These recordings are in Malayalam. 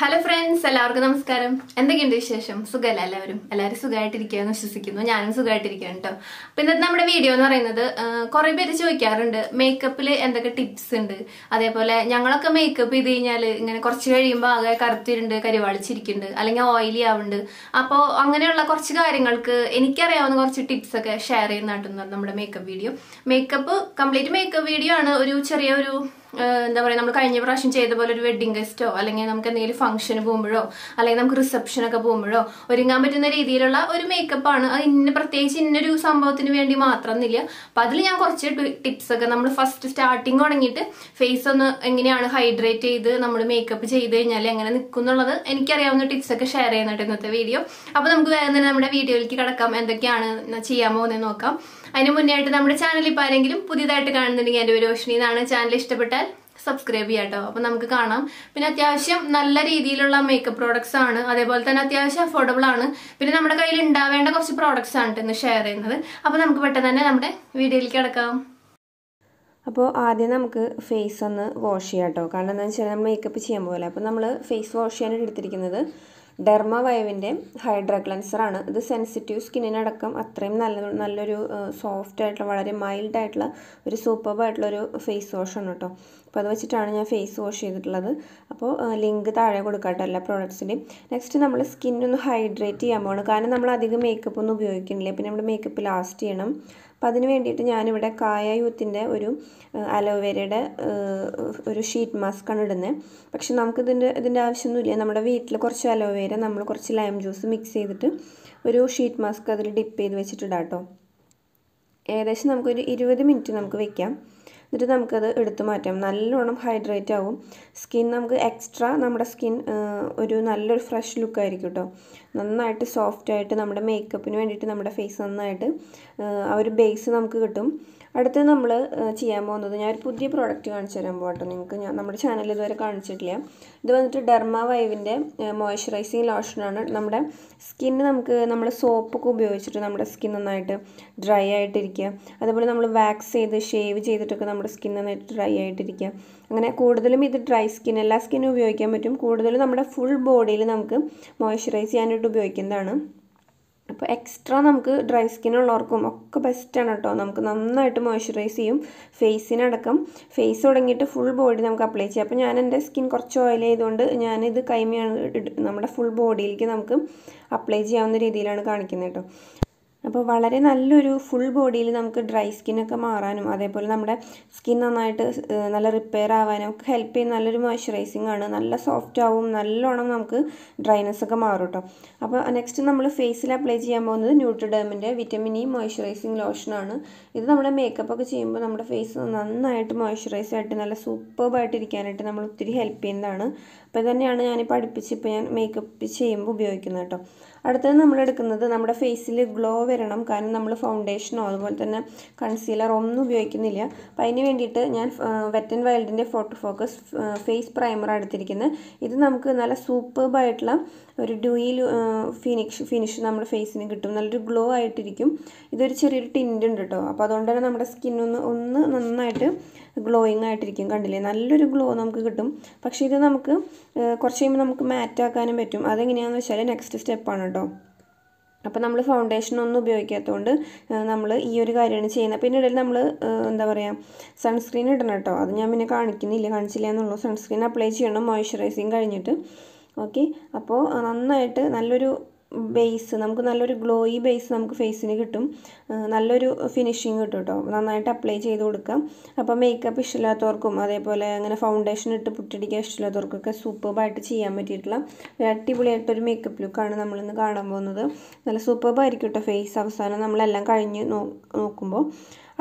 ഹലോ ഫ്രണ്ട്സ് എല്ലാവർക്കും നമസ്കാരം എന്തൊക്കെയുണ്ട് വിശേഷം സുഖമല്ല എല്ലാവരും എല്ലാവരും സുഖമായിട്ടിരിക്കുകയെന്ന് വിശ്വസിക്കുന്നു ഞാനും സുഖമായിട്ടിരിക്കുകയാണ് കേട്ടോ അപ്പം ഇന്നത്തെ നമ്മുടെ വീഡിയോ എന്ന് പറയുന്നത് കുറേ പേര് ചോദിക്കാറുണ്ട് മേക്കപ്പിൽ എന്തൊക്കെ ടിപ്സ് ഉണ്ട് അതേപോലെ ഞങ്ങളൊക്കെ മേക്കപ്പ് ചെയ്ത് കഴിഞ്ഞാൽ ഇങ്ങനെ കുറച്ച് കഴിയുമ്പോൾ ആകെ കറുത്തിരുണ്ട് കരിവാളിച്ചിരിക്കുന്നുണ്ട് അല്ലെങ്കിൽ ഓയിലി ആവുന്നുണ്ട് അപ്പോൾ അങ്ങനെയുള്ള കുറച്ച് കാര്യങ്ങൾക്ക് എനിക്കറിയാവുന്ന കുറച്ച് ടിപ്സൊക്കെ ഷെയർ ചെയ്യുന്നതായിട്ടുണ്ട് നമ്മുടെ makeup video makeup complete makeup video ആണ് ഒരു ചെറിയൊരു എന്താ പറയുക നമ്മൾ കഴിഞ്ഞ പ്രാവശ്യം ചെയ്ത പോലെ ഒരു വെഡിങ് ഗസ്റ്റോ അല്ലെങ്കിൽ നമുക്ക് എന്തെങ്കിലും ഫംഗ്ഷന് പോകുമ്പോഴോ അല്ലെങ്കിൽ നമുക്ക് റിസപ്ഷനൊക്കെ പോകുമ്പോഴോ ഒരുങ്ങാൻ പറ്റുന്ന രീതിയിലുള്ള ഒരു മേക്കപ്പ് ആണ് അത് ഇന്ന പ്രത്യേകിച്ച് ഇന്നൊരു സംഭവത്തിന് വേണ്ടി മാത്രം എന്നില്ല അപ്പം അതിൽ ഞാൻ കുറച്ച് ടിപ്സ് ഒക്കെ നമ്മൾ ഫസ്റ്റ് സ്റ്റാർട്ടിങ് തുടങ്ങിയിട്ട് ഫേസ് ഒന്ന് എങ്ങനെയാണ് ഹൈഡ്രേറ്റ് ചെയ്ത് നമ്മൾ മേക്കപ്പ് ചെയ്ത് കഴിഞ്ഞാൽ എങ്ങനെ നിൽക്കും എന്നുള്ളത് എനിക്കറിയാവുന്ന ടിപ്സ് ഒക്കെ ഷെയർ ചെയ്യുന്നുണ്ട് ഇന്നത്തെ വീഡിയോ അപ്പോൾ നമുക്ക് വേഗം തന്നെ നമ്മുടെ വീഡിയോയിലേക്ക് കിടക്കാം എന്തൊക്കെയാണ് ചെയ്യാൻ പോകുന്നത് നോക്കാം അതിന് മുന്നേ ആയിട്ട് നമ്മുടെ ചാനലിൽ ഇപ്പോൾ ആരെങ്കിലും പുതിയതായിട്ട് കാണുന്നുണ്ടെങ്കിൽ എൻ്റെ ഒരു റോഷിനി എന്നാണ് ചാനൽ ഇഷ്ടപ്പെട്ട സബ്സ്ക്രൈബ് ചെയ്യാം കേട്ടോ അപ്പം നമുക്ക് കാണാം പിന്നെ അത്യാവശ്യം നല്ല രീതിയിലുള്ള മേക്കപ്പ് പ്രോഡക്ട്സ് ആണ് അതേപോലെ തന്നെ അത്യാവശ്യം അഫോർഡബിൾ ആണ് പിന്നെ നമ്മുടെ കയ്യിൽ ഉണ്ടാവേണ്ട കുറച്ച് പ്രോഡക്ട്സ് ആണ് ഇന്ന് ഷെയർ ചെയ്യുന്നത് അപ്പോൾ നമുക്ക് പെട്ടെന്ന് തന്നെ നമ്മുടെ വീഡിയോയിലേക്ക് കിടക്കാം അപ്പോൾ ആദ്യം നമുക്ക് ഫേസ് ഒന്ന് വാഷ് ചെയ്യാം കേട്ടോ കാരണം എന്താണെന്ന് വെച്ചാൽ നമ്മൾ മേക്കപ്പ് ചെയ്യാൻ പോകില്ല അപ്പോൾ നമ്മൾ ഫേസ് വാഷ് ചെയ്യാനായിട്ട് എടുത്തിരിക്കുന്നത് ഡെർമവയവിൻ്റെ ഹൈഡ്രാ ക്ലൻസറാണ് ഇത് സെൻസിറ്റീവ് സ്കിന്നിനടക്കം അത്രയും നല്ല നല്ലൊരു സോഫ്റ്റ് ആയിട്ടുള്ള വളരെ മൈൽഡ് ആയിട്ടുള്ള ഒരു സൂപ്പർബായിട്ടുള്ളൊരു ഒരു ഫേസ് വാഷാണ് കേട്ടോ അപ്പോൾ അത് വെച്ചിട്ടാണ് ഞാൻ ഫേസ് വാഷ് ചെയ്തിട്ടുള്ളത് അപ്പോൾ ലിങ്ക് താഴെ കൊടുക്കാട്ടോ എല്ലാ പ്രോഡക്ട്സിൻ്റെയും നെക്സ്റ്റ് നമ്മൾ സ്കിന്നൊന്ന് ഹൈഡ്രേറ്റ് ചെയ്യാൻ പോകണം കാരണം നമ്മൾ അധികം മേക്കപ്പ് ഒന്നും ഉപയോഗിക്കുന്നില്ല പിന്നെ നമ്മുടെ മേക്കപ്പ് ലാസ്റ്റ് ചെയ്യണം അപ്പോൾ അതിന് വേണ്ടിയിട്ട് ഞാനിവിടെ കായ യൂത്തിൻ്റെ ഒരു അലോവേരയുടെ ഒരു ഷീറ്റ് മാസ്ക്കാണ് ഇടുന്നത് പക്ഷെ നമുക്ക് ഇതിൻ്റെ ഇതിൻ്റെ ആവശ്യമൊന്നുമില്ല നമ്മുടെ വീട്ടിൽ കുറച്ച് അലോവേര നമ്മൾ കുറച്ച് ലൈം ജ്യൂസ് മിക്സ് ചെയ്തിട്ട് ഒരു ഷീറ്റ് മാസ്ക് അതിൽ ഡിപ്പ് ചെയ്ത് വെച്ചിട്ടിടാം കേട്ടോ ഏകദേശം നമുക്കൊരു ഇരുപത് മിനിറ്റ് നമുക്ക് വെക്കാം എന്നിട്ട് നമുക്കത് എടുത്തു മാറ്റാം നല്ലോണം ഹൈഡ്രേറ്റ് ആവും സ്കിൻ നമുക്ക് എക്സ്ട്രാ നമ്മുടെ സ്കിൻ ഒരു നല്ലൊരു ഫ്രഷ് ലുക്കായിരിക്കും കേട്ടോ നന്നായിട്ട് സോഫ്റ്റായിട്ട് നമ്മുടെ മേക്കപ്പിന് വേണ്ടിയിട്ട് നമ്മുടെ ഫേസ് നന്നായിട്ട് ആ ഒരു ബേസ് നമുക്ക് കിട്ടും അടുത്ത് നമ്മൾ ചെയ്യാൻ പോകുന്നത് ഞാൻ ഒരു പുതിയ പ്രോഡക്റ്റ് കാണിച്ചു തരാൻ പോകട്ടെ നിങ്ങൾക്ക് ഞാൻ നമ്മുടെ ചാനൽ ഇതുവരെ കാണിച്ചിട്ടില്ല ഇത് വന്നിട്ട് ഡെർമ വൈവിൻ്റെ മോയ്സ്ചറൈസിങ് ലോഷനാണ് നമ്മുടെ സ്കിന്ന് നമുക്ക് നമ്മുടെ സോപ്പൊക്കെ ഉപയോഗിച്ചിട്ട് നമ്മുടെ സ്കിൻ നന്നായിട്ട് ഡ്രൈ ആയിട്ടിരിക്കുക അതുപോലെ നമ്മൾ വാക്സ് ചെയ്ത് ഷേവ് ചെയ്തിട്ടൊക്കെ നമ്മുടെ സ്കിൻ നന്നായിട്ട് ഡ്രൈ ആയിട്ടിരിക്കുക അങ്ങനെ കൂടുതലും ഇത് ഡ്രൈ സ്കിൻ എല്ലാ സ്കിന്നും ഉപയോഗിക്കാൻ പറ്റും കൂടുതലും നമ്മുടെ ഫുൾ ബോഡിയിൽ നമുക്ക് മോയ്സ്ചറൈസ് ചെയ്യാനായിട്ട് ഉപയോഗിക്കുന്നതാണ് അപ്പോൾ എക്സ്ട്രാ നമുക്ക് ഡ്രൈ സ്കിൻ ഉള്ളവർക്കും ഒക്കെ ബെസ്റ്റാണ് കേട്ടോ നമുക്ക് നന്നായിട്ട് മോയ്സ്ചറൈസ് ചെയ്യും ഫേസിനടക്കം ഫേസ് തുടങ്ങിയിട്ട് ഫുൾ ബോഡി നമുക്ക് അപ്ലൈ ചെയ്യാം അപ്പോൾ ഞാൻ എൻ്റെ സ്കിൻ കുറച്ച് ഓയിൽ ചെയ്തുകൊണ്ട് ഞാനിത് കൈമയാണ് നമ്മുടെ ഫുൾ ബോഡിയിലേക്ക് നമുക്ക് അപ്ലൈ ചെയ്യാവുന്ന രീതിയിലാണ് കാണിക്കുന്നത് കേട്ടോ അപ്പോൾ വളരെ നല്ലൊരു ഫുൾ ബോഡിയിൽ നമുക്ക് ഡ്രൈ സ്കിന്നൊക്കെ മാറാനും അതേപോലെ നമ്മുടെ സ്കിൻ നന്നായിട്ട് നല്ല റിപ്പയർ ആവാനും ഒക്കെ ഹെൽപ്പ് ചെയ്യുന്ന നല്ലൊരു മോയ്സ്ചറൈസിങ് ആണ് നല്ല സോഫ്റ്റ് ആവും നല്ലോണം നമുക്ക് ഡ്രൈനെസ് ഒക്കെ മാറും കേട്ടോ അപ്പോൾ നെക്സ്റ്റ് നമ്മൾ ഫേസിൽ അപ്ലൈ ചെയ്യാൻ പോകുന്നത് ന്യൂട്രിഡേമിൻ്റെ വിറ്റമിൻ ഇ മോയ്സ്ചറൈസിങ് ലോഷനാണ് ഇത് നമ്മുടെ മേക്കപ്പ് ഒക്കെ ചെയ്യുമ്പോൾ നമ്മുടെ ഫേസ് നന്നായിട്ട് മോയ്സ്ചറൈസ് ആയിട്ട് നല്ല സൂപ്പർബായിട്ട് ഇരിക്കാനായിട്ട് നമ്മൾ ഒത്തിരി ഹെൽപ്പ് ചെയ്യുന്നതാണ് അപ്പോൾ തന്നെയാണ് ഞാനിപ്പോൾ പഠിപ്പിച്ച് ഇപ്പോൾ ഞാൻ മേക്കപ്പ് ചെയ്യുമ്പോൾ ഉപയോഗിക്കുന്നത് കേട്ടോ അടുത്തത് നമ്മൾ എടുക്കുന്നത് നമ്മുടെ ഫേസിൽ ഗ്ലോ വരണം കാരണം നമ്മൾ ഫൗണ്ടേഷനോ അതുപോലെ തന്നെ കൺസീലർ ഒന്നും ഉപയോഗിക്കുന്നില്ല അപ്പം അതിന് വേണ്ടിയിട്ട് ഞാൻ വെറ്റൻ വൈൽഡിൻ്റെ ഫോട്ടോ ഫോക്കസ് ഫേസ് പ്രൈമർ എടുത്തിരിക്കുന്നത് ഇത് നമുക്ക് നല്ല സൂപ്പർബായിട്ടുള്ള ഒരു ഡ്യൂയിൽ ഫിനിഷ് ഫിനിഷ് നമ്മുടെ ഫേസിന് കിട്ടും നല്ലൊരു ഗ്ലോ ആയിട്ടിരിക്കും ഇതൊരു ചെറിയൊരു ടിൻ്റ് ഉണ്ട് കേട്ടോ അപ്പോൾ അതുകൊണ്ട് തന്നെ നമ്മുടെ സ്കിന്നൊന്ന് ഒന്ന് നന്നായിട്ട് ഗ്ലോയിങ് ആയിട്ടിരിക്കും കണ്ടില്ലേ നല്ലൊരു ഗ്ലോ നമുക്ക് കിട്ടും പക്ഷേ ഇത് നമുക്ക് കുറച്ച് കഴിയുമ്പോൾ നമുക്ക് മാറ്റാക്കാനും പറ്റും അതെങ്ങനെയാണെന്ന് വെച്ചാൽ നെക്സ്റ്റ് സ്റ്റെപ്പാണ് കേട്ടോ അപ്പോൾ നമ്മൾ ഫൗണ്ടേഷൻ ഒന്നും ഉപയോഗിക്കാത്തതുകൊണ്ട് നമ്മൾ ഈ ഒരു കാര്യമാണ് ചെയ്യുന്നത് പിന്നെ ഇടയിൽ നമ്മൾ എന്താ പറയുക സൺസ്ക്രീൻ ഇടണം കേട്ടോ അത് ഞാൻ പിന്നെ കാണിക്കുന്നില്ല കാണിച്ചില്ല എന്നുള്ളൂ സൺസ്ക്രീൻ അപ്ലൈ ചെയ്യണം മോയ്സ്ചറൈസിങ് കഴിഞ്ഞിട്ട് ഓക്കെ അപ്പോൾ നന്നായിട്ട് നല്ലൊരു ബേസ് നമുക്ക് നല്ലൊരു ഗ്ലോയി ബേസ് നമുക്ക് ഫേസിന് കിട്ടും നല്ലൊരു ഫിനിഷിങ് കിട്ടും കേട്ടോ നന്നായിട്ട് അപ്ലൈ ചെയ്ത് കൊടുക്കാം അപ്പോൾ മേക്കപ്പ് ഇഷ്ടമില്ലാത്തവർക്കും അതേപോലെ അങ്ങനെ ഫൗണ്ടേഷൻ ഇട്ട് പുട്ടിടിക്കാൻ ഇഷ്ടമില്ലാത്തവർക്കൊക്കെ സൂപ്പർബായിട്ട് ചെയ്യാൻ പറ്റിയിട്ടുള്ള ഒരു അടിപൊളിയായിട്ടൊരു മേക്കപ്പ് ലുക്കാണ് നമ്മളിന്ന് കാണാൻ പോകുന്നത് നല്ല സൂപ്പർബായിരിക്കും കേട്ടോ ഫേസ് അവസാനം നമ്മളെല്ലാം കഴിഞ്ഞ് നോക്കുമ്പോൾ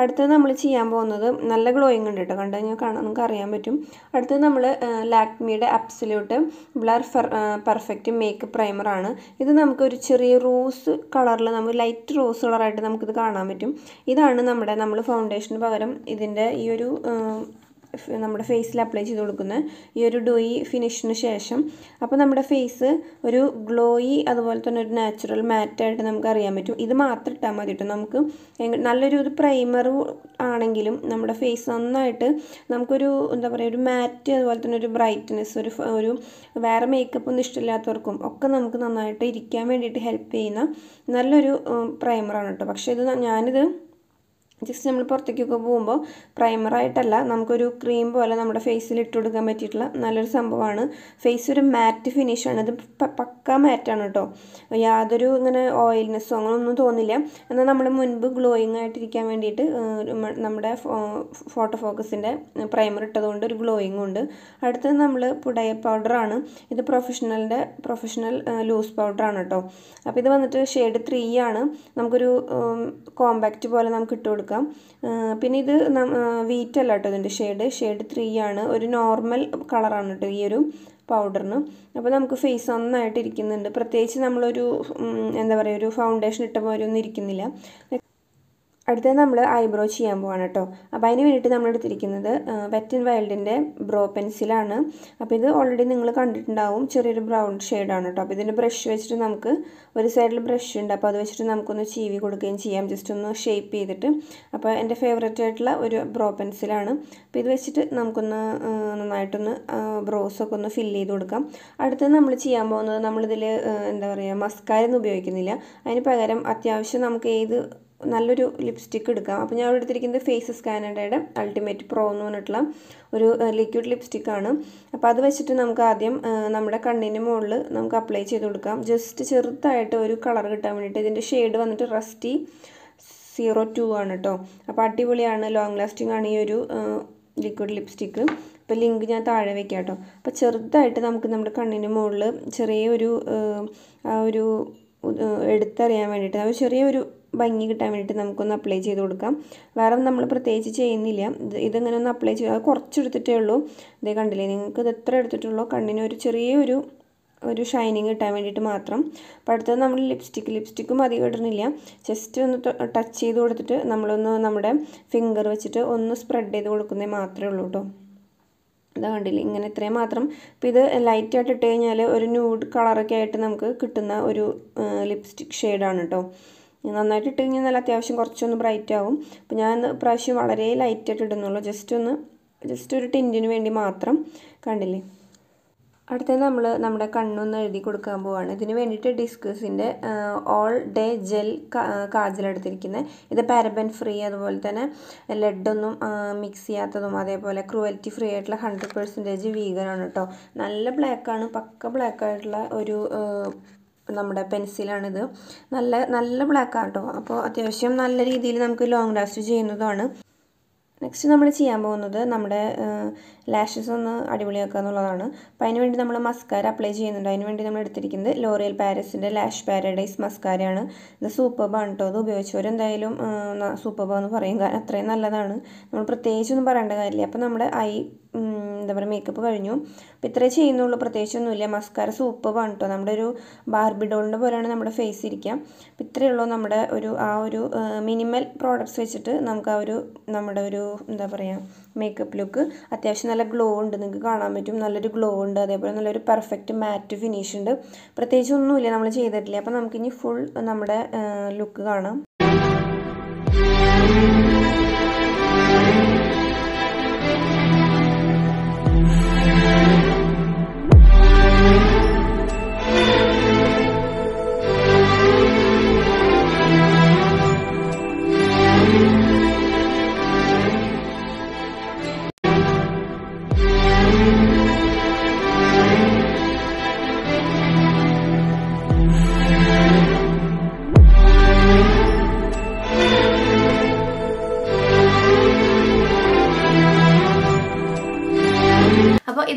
അടുത്തത് നമ്മൾ ചെയ്യാൻ പോകുന്നത് നല്ല ഗ്ലോയിങ് ഉണ്ട് കേട്ടോ കണ്ടു കഴിഞ്ഞാൽ കാണാൻ നമുക്ക് അറിയാൻ പറ്റും അടുത്തത് നമ്മൾ ലാക്മിയുടെ അബ്സല്യൂട്ട് ബ്ലർ പെർഫെക്റ്റ് പ്രൈമർ പ്രൈമറാണ് ഇത് നമുക്കൊരു ചെറിയ റോസ് കളറിൽ നമുക്ക് ലൈറ്റ് റോസ് കളറായിട്ട് നമുക്കിത് കാണാൻ പറ്റും ഇതാണ് നമ്മുടെ നമ്മൾ ഫൗണ്ടേഷന് പകരം ഇതിൻ്റെ ഈ ഒരു നമ്മുടെ ഫേസിൽ അപ്ലൈ ചെയ്ത് കൊടുക്കുന്ന ഈ ഒരു ഡോയി ഫിനിഷിന് ശേഷം അപ്പോൾ നമ്മുടെ ഫേസ് ഒരു ഗ്ലോയി അതുപോലെ തന്നെ ഒരു നാച്ചുറൽ മാറ്റായിട്ട് നമുക്ക് അറിയാൻ പറ്റും ഇത് മാത്രം ഇട്ടാൽ മതി കേട്ടോ നമുക്ക് നല്ലൊരു ഒരു പ്രൈമർ ആണെങ്കിലും നമ്മുടെ ഫേസ് നന്നായിട്ട് നമുക്കൊരു എന്താ പറയുക ഒരു മാറ്റ് അതുപോലെ തന്നെ ഒരു ബ്രൈറ്റ്നെസ് ഒരു ഒരു വേറെ മേക്കപ്പ് ഒന്നും ഇഷ്ടമില്ലാത്തവർക്കും ഒക്കെ നമുക്ക് നന്നായിട്ട് ഇരിക്കാൻ വേണ്ടിയിട്ട് ഹെൽപ്പ് ചെയ്യുന്ന നല്ലൊരു പ്രൈമറാണ് കേട്ടോ പക്ഷേ ഇത് ഞാനിത് ജസ്റ്റ് നമ്മൾ പുറത്തേക്കൊക്കെ പോകുമ്പോൾ പ്രൈമറായിട്ടല്ല നമുക്കൊരു ക്രീം പോലെ നമ്മുടെ ഫേസിൽ ഇട്ട് കൊടുക്കാൻ പറ്റിയിട്ടുള്ള നല്ലൊരു സംഭവമാണ് ഫേസ് ഒരു മാറ്റ് ഫിനിഷാണ് ഇത് പക്ക മാറ്റാണ് കേട്ടോ യാതൊരു ഇങ്ങനെ ഓയിൽനെസ്സോ അങ്ങനെ ഒന്നും തോന്നില്ല എന്നാൽ നമ്മുടെ മുൻപ് ഗ്ലോയിങ് ആയിട്ടിരിക്കാൻ വേണ്ടിയിട്ട് നമ്മുടെ ഫോട്ടോ ഫോക്കസിൻ്റെ പ്രൈമർ ഇട്ടതുകൊണ്ട് ഒരു ഗ്ലോയിങ് ഉണ്ട് അടുത്തത് നമ്മൾ പുടയ പൗഡറാണ് ഇത് പ്രൊഫഷണലിൻ്റെ പ്രൊഫഷണൽ ലൂസ് പൗഡറാണ് കേട്ടോ അപ്പോൾ ഇത് വന്നിട്ട് ഷെയ്ഡ് ത്രീ ആണ് നമുക്കൊരു കോമ്പാക്റ്റ് പോലെ നമുക്ക് ഇട്ട് കൊടുക്കാം കൊടുക്കാം പിന്നെ ഇത് വീറ്റ് അല്ല കേട്ടോ ഇതിൻ്റെ ഷെയ്ഡ് ഷെയ്ഡ് ത്രീ ആണ് ഒരു നോർമൽ കളറാണ് കേട്ടോ ഈ ഒരു പൗഡറിന് അപ്പോൾ നമുക്ക് ഫേസ് നന്നായിട്ട് ഇരിക്കുന്നുണ്ട് പ്രത്യേകിച്ച് നമ്മളൊരു എന്താ പറയുക ഒരു ഫൗണ്ടേഷൻ ഇട്ട പോലെ ഒന്നും ഇരിക്കുന്നില്ല അടുത്തത് നമ്മൾ ഐബ്രോ ചെയ്യാൻ പോവാണ് കേട്ടോ അപ്പോൾ അതിന് വേണ്ടിയിട്ട് നമ്മൾ എടുത്തിരിക്കുന്നത് വെറ്റ് ആൻഡ് വൈൽഡിൻ്റെ ബ്രോ പെൻസിലാണ് അപ്പോൾ ഇത് ഓൾറെഡി നിങ്ങൾ കണ്ടിട്ടുണ്ടാവും ചെറിയൊരു ബ്രൗൺ ഷെയ്ഡാണ് കേട്ടോ അപ്പോൾ ഇതിൻ്റെ ബ്രഷ് വെച്ചിട്ട് നമുക്ക് ഒരു സൈഡിൽ ബ്രഷ് ഉണ്ട് അപ്പോൾ അത് വെച്ചിട്ട് നമുക്കൊന്ന് ചീവി കൊടുക്കുകയും ചെയ്യാം ജസ്റ്റ് ഒന്ന് ഷേപ്പ് ചെയ്തിട്ട് അപ്പോൾ എൻ്റെ ഫേവറേറ്റ് ആയിട്ടുള്ള ഒരു ബ്രോ പെൻസിലാണ് അപ്പോൾ ഇത് വെച്ചിട്ട് നമുക്കൊന്ന് നന്നായിട്ടൊന്ന് ബ്രോസൊക്കെ ഒന്ന് ഫില്ല് ചെയ്ത് കൊടുക്കാം അടുത്തത് നമ്മൾ ചെയ്യാൻ പോകുന്നത് നമ്മളിതിൽ എന്താ പറയുക മസ്കാരൊന്നും ഉപയോഗിക്കുന്നില്ല അതിന് പകരം അത്യാവശ്യം നമുക്ക് ഏത് നല്ലൊരു ലിപ്സ്റ്റിക്ക് എടുക്കാം അപ്പോൾ ഞാൻ എടുത്തിരിക്കുന്നത് ഫേസ് സ്കാനഡയുടെ അൾട്ടിമേറ്റ് പ്രോ എന്ന് പറഞ്ഞിട്ടുള്ള ഒരു ലിക്വിഡ് ലിപ്സ്റ്റിക്കാണ് അപ്പോൾ അത് വെച്ചിട്ട് നമുക്ക് ആദ്യം നമ്മുടെ കണ്ണിൻ്റെ മുകളിൽ നമുക്ക് അപ്ലൈ ചെയ്ത് കൊടുക്കാം ജസ്റ്റ് ചെറുതായിട്ട് ഒരു കളർ കിട്ടാൻ വേണ്ടിയിട്ട് ഇതിൻ്റെ ഷെയ്ഡ് വന്നിട്ട് റസ്റ്റി സീറോ ടു ആണ് കേട്ടോ അപ്പോൾ അടിപൊളിയാണ് ലോങ് ലാസ്റ്റിംഗ് ആണ് ഈ ഒരു ലിക്വിഡ് ലിപ്സ്റ്റിക്ക് അപ്പോൾ ലിങ്ക് ഞാൻ താഴെ വെക്കാം കേട്ടോ അപ്പോൾ ചെറുതായിട്ട് നമുക്ക് നമ്മുടെ കണ്ണിൻ്റെ മുകളിൽ ചെറിയൊരു ഒരു എടുത്തറിയാൻ വേണ്ടിയിട്ട് ഒരു ചെറിയൊരു ഭംഗി കിട്ടാൻ വേണ്ടിയിട്ട് നമുക്കൊന്ന് അപ്ലൈ ചെയ്ത് കൊടുക്കാം വേറെ നമ്മൾ പ്രത്യേകിച്ച് ചെയ്യുന്നില്ല ഇതിങ്ങനെ ഒന്ന് അപ്ലൈ ചെയ്യുക കുറച്ചെടുത്തിട്ടേ ഉള്ളൂ ഇതേ കണ്ടില്ലേ നിങ്ങൾക്ക് ഇത് എത്ര എടുത്തിട്ടുള്ളൂ കണ്ണിന് ഒരു ചെറിയൊരു ഒരു ഷൈനിങ് കിട്ടാൻ വേണ്ടിയിട്ട് മാത്രം അപ്പോൾ അടുത്തത് നമ്മൾ ലിപ്സ്റ്റിക്ക് ലിപ്സ്റ്റിക്കും അധികം ഇടുന്നില്ല ജസ്റ്റ് ഒന്ന് ടച്ച് ചെയ്ത് കൊടുത്തിട്ട് നമ്മളൊന്ന് നമ്മുടെ ഫിംഗർ വെച്ചിട്ട് ഒന്ന് സ്പ്രെഡ് ചെയ്ത് കൊടുക്കുന്നേ മാത്രമേ ഉള്ളൂ കേട്ടോ ഇതാ കണ്ടില്ല ഇങ്ങനെ ഇത്രയും മാത്രം ഇപ്പം ഇത് ലൈറ്റായിട്ട് ഇട്ട് കഴിഞ്ഞാൽ ഒരു ന്യൂഡ് കളറൊക്കെ ആയിട്ട് നമുക്ക് കിട്ടുന്ന ഒരു ലിപ്സ്റ്റിക് ഷെയ്ഡാണ് കേട്ടോ നന്നായിട്ട് ഇട്ട് കഴിഞ്ഞാൽ നല്ല അത്യാവശ്യം കുറച്ചൊന്ന് ബ്രൈറ്റ് ആവും അപ്പോൾ ഞാൻ പ്രാവശ്യം വളരെ ലൈറ്റായിട്ട് ഇടുന്നുള്ളൂ ജസ്റ്റ് ഒന്ന് ജസ്റ്റ് ഒരു ടിൻറ്റിന് വേണ്ടി മാത്രം കണ്ടില്ലേ അടുത്തത് നമ്മൾ നമ്മുടെ കണ്ണൊന്ന് എഴുതി കൊടുക്കാൻ പോവാണ് ഇതിന് വേണ്ടിയിട്ട് ഡിസ്കസിൻ്റെ ഓൾ ഡേ ജെൽ കാജലെടുത്തിരിക്കുന്നത് ഇത് പാരബൻ ഫ്രീ അതുപോലെ തന്നെ ലെഡൊന്നും മിക്സ് ചെയ്യാത്തതും അതേപോലെ ക്രൂവൽറ്റി ഫ്രീ ആയിട്ടുള്ള ഹൺഡ്രഡ് പെർസെൻറ്റേജ് വീഗനാണ് കേട്ടോ നല്ല ബ്ലാക്കാണ് പക്ക ബ്ലാക്കായിട്ടുള്ള ഒരു നമ്മുടെ പെൻസിലാണിത് നല്ല നല്ല ബ്ലാക്കാണ് കേട്ടോ അപ്പോൾ അത്യാവശ്യം നല്ല രീതിയിൽ നമുക്ക് ലോങ് ലാസ്റ്റ് ചെയ്യുന്നതാണ് നെക്സ്റ്റ് നമ്മൾ ചെയ്യാൻ പോകുന്നത് നമ്മുടെ ലാഷസ് ഒന്ന് അടിപൊളിയാക്കുക എന്നുള്ളതാണ് അപ്പോൾ വേണ്ടി നമ്മൾ മസ്കാര അപ്ലൈ ചെയ്യുന്നുണ്ട് അതിന് വേണ്ടി നമ്മൾ എടുത്തിരിക്കുന്നത് ലോറിയൽ പാരസിൻ്റെ ലാഷ് പാരഡൈസ് മസ്കാരയാണ് ഇത് സൂപ്പർബാണ് കേട്ടോ അത് ഉപയോഗിച്ചവരെന്തായാലും സൂപ്പർബാന്ന് പറയും കാരണം അത്രയും നല്ലതാണ് നമ്മൾ പ്രത്യേകിച്ചൊന്നും പറയേണ്ട കാര്യമില്ല അപ്പോൾ നമ്മുടെ ഐ എന്താ പറയുക മേക്കപ്പ് കഴിഞ്ഞു അപ്പം ഇത്രേ ചെയ്യുന്നുള്ളൂ പ്രത്യേകിച്ചൊന്നുമില്ല മസ്കാര സൂപ്പറാണ് കേട്ടോ നമ്മുടെ ഒരു ബാർബിഡോളിൻ്റെ പോലെയാണ് നമ്മുടെ ഫേസ് ഇരിക്കുക അപ്പം ഇത്രയേ ഉള്ളൂ നമ്മുടെ ഒരു ആ ഒരു മിനിമൽ പ്രോഡക്റ്റ്സ് വെച്ചിട്ട് നമുക്ക് ആ ഒരു നമ്മുടെ ഒരു എന്താ പറയുക മേക്കപ്പ് ലുക്ക് അത്യാവശ്യം നല്ല ഗ്ലോ ഉണ്ട് നിങ്ങൾക്ക് കാണാൻ പറ്റും നല്ലൊരു ഗ്ലോ ഉണ്ട് അതേപോലെ നല്ലൊരു പെർഫെക്റ്റ് മാറ്റ് ഫിനിഷ് ഉണ്ട് പ്രത്യേകിച്ച് ഒന്നുമില്ല നമ്മൾ ചെയ്തിട്ടില്ല അപ്പോൾ നമുക്കിനി ഫുൾ നമ്മുടെ ലുക്ക് കാണാം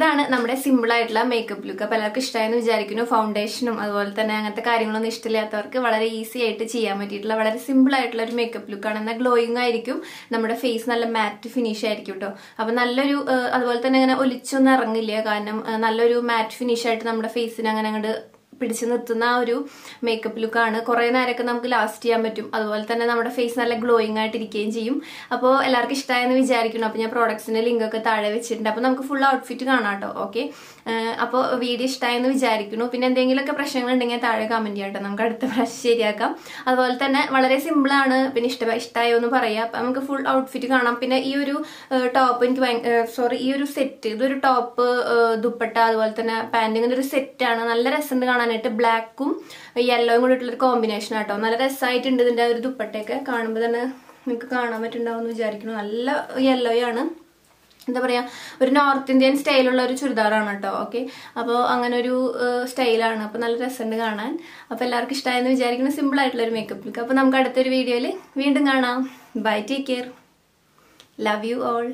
ഇതാണ് നമ്മുടെ സിമ്പിൾ ആയിട്ടുള്ള മേക്കപ്പ് ലുക്ക് അപ്പോൾ എല്ലാവർക്കും ഇഷ്ടമായെന്ന് വിചാരിക്കുന്നു ഫൗണ്ടേഷനും അതുപോലെ തന്നെ അങ്ങനത്തെ കാര്യങ്ങളൊന്നും ഇഷ്ടമില്ലാത്തവർക്ക് വളരെ ഈസി ആയിട്ട് ചെയ്യാൻ പറ്റിയിട്ടുള്ള വളരെ സിമ്പിൾ ആയിട്ടുള്ള ഒരു മേക്കപ്പ് ലുക്കാണ് എന്നാൽ ഗ്ലോയിങ് ആയിരിക്കും നമ്മുടെ ഫേസ് നല്ല മാറ്റ് ഫിനിഷ് ആയിരിക്കും കേട്ടോ അപ്പൊ നല്ലൊരു അതുപോലെ തന്നെ അങ്ങനെ ഒലിച്ചൊന്നും ഇറങ്ങില്ല കാരണം നല്ലൊരു മാറ്റ് ഫിനിഷ് ആയിട്ട് നമ്മുടെ ഫേസിന് അങ്ങനെ അങ്ങോട്ട് പിടിച്ചു നിർത്തുന്ന ആ ഒരു മേക്കപ്പ് ലുക്കാണ് കുറേ നേരമൊക്കെ നമുക്ക് ലാസ്റ്റ് ചെയ്യാൻ പറ്റും അതുപോലെ തന്നെ നമ്മുടെ ഫേസ് നല്ല ഗ്ലോയിങ് ആയിട്ടിരിക്കുകയും ചെയ്യും അപ്പോൾ എല്ലാവർക്കും ഇഷ്ടമായെന്ന് വിചാരിക്കണം അപ്പോൾ ഞാൻ പ്രോഡക്ട്സിൻ്റെ ലിങ്കൊക്കെ താഴെ വെച്ചിട്ടുണ്ട് അപ്പോൾ നമുക്ക് ഫുൾ ഔട്ട്ഫിറ്റ് കാണാം കേട്ടോ ഓക്കെ അപ്പോൾ വീഡിയോ ഇഷ്ടമായെന്ന് വിചാരിക്കുന്നു പിന്നെ എന്തെങ്കിലുമൊക്കെ ഉണ്ടെങ്കിൽ താഴെ കമൻറ്റ് കേട്ടോ നമുക്ക് അടുത്ത പ്രാവശ്യം ശരിയാക്കാം അതുപോലെ തന്നെ വളരെ സിമ്പിളാണ് പിന്നെ ഇഷ്ട ഇഷ്ടമായോ എന്ന് പറയാം അപ്പം നമുക്ക് ഫുൾ ഔട്ട്ഫിറ്റ് കാണാം പിന്നെ ഈ ഒരു ടോപ്പ് എനിക്ക് സോറി ഈ ഒരു സെറ്റ് ഇതൊരു ടോപ്പ് ദുപ്പട്ട അതുപോലെ തന്നെ പാൻറ്റിങ്ങിൻ്റെ ഒരു സെറ്റാണ് നല്ല രസമുണ്ട് കാണാൻ ചെയ്യാനായിട്ട് ബ്ലാക്കും യെല്ലോയും കൂടി ഇട്ടുള്ളൊരു കോമ്പിനേഷൻ ആട്ടോ നല്ല രസമായിട്ടുണ്ട് ഇതിൻ്റെ ഒരു ദുപ്പട്ടയൊക്കെ കാണുമ്പോൾ തന്നെ നിങ്ങൾക്ക് കാണാൻ പറ്റുന്നുണ്ടാവും എന്ന് വിചാരിക്കുന്നു നല്ല യെല്ലോയാണ് എന്താ പറയുക ഒരു നോർത്ത് ഇന്ത്യൻ സ്റ്റൈലുള്ള ഒരു ചുരിദാറാണ് കേട്ടോ ഓക്കെ അപ്പോൾ അങ്ങനെ ഒരു സ്റ്റൈലാണ് അപ്പോൾ നല്ല രസമുണ്ട് കാണാൻ അപ്പോൾ എല്ലാവർക്കും ഇഷ്ടമായെന്ന് വിചാരിക്കുന്ന സിമ്പിൾ ആയിട്ടുള്ള ഒരു മേക്കപ്പ് ലുക്ക് അപ്പോൾ നമുക്ക് അടുത്തൊരു വീഡിയോയിൽ വീണ്ടും കാണാം bye take care love you all